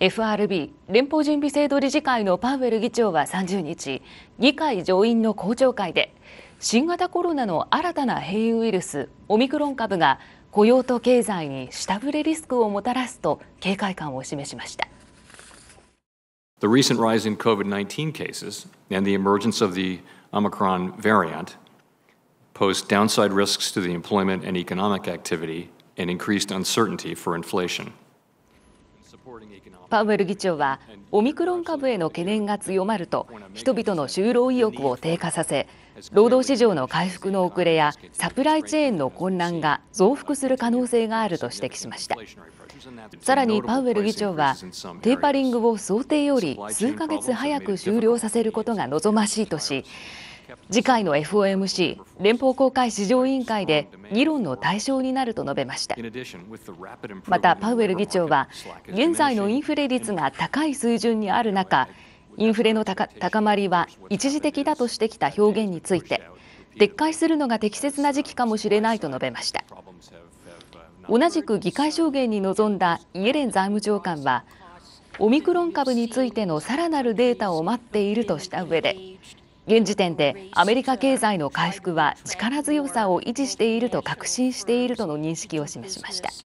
FRB 連邦準備制度理事会のパウエル議長は30日議会上院の公聴会で新型コロナの新たな変異ウイルスオミクロン株が雇用と経済に下振れリスクをもたらすと警戒感を示しました。The recent rise in COVID 19 cases and the emergence of the Omicron variant pose downside risks to the employment and economic activity and increased uncertainty for inflation. パウエル議長はオミクロン株への懸念が強まると人々の就労意欲を低下させ労働市場の回復の遅れやサプライチェーンの混乱が増幅する可能性があると指摘しましたさらにパウエル議長はテーパリングを想定より数ヶ月早く終了させることが望ましいとし次回の FOMC 連邦公開市場委員会で議論の対象になると述べましたまたパウエル議長は現在のインフレ率が高い水準にある中インフレの高まりは一時的だとしてきた表現について撤回するのが適切な時期かもしれないと述べました同じく議会証言に臨んだイエレン財務長官はオミクロン株についてのさらなるデータを待っているとした上で現時点でアメリカ経済の回復は力強さを維持していると確信しているとの認識を示しました。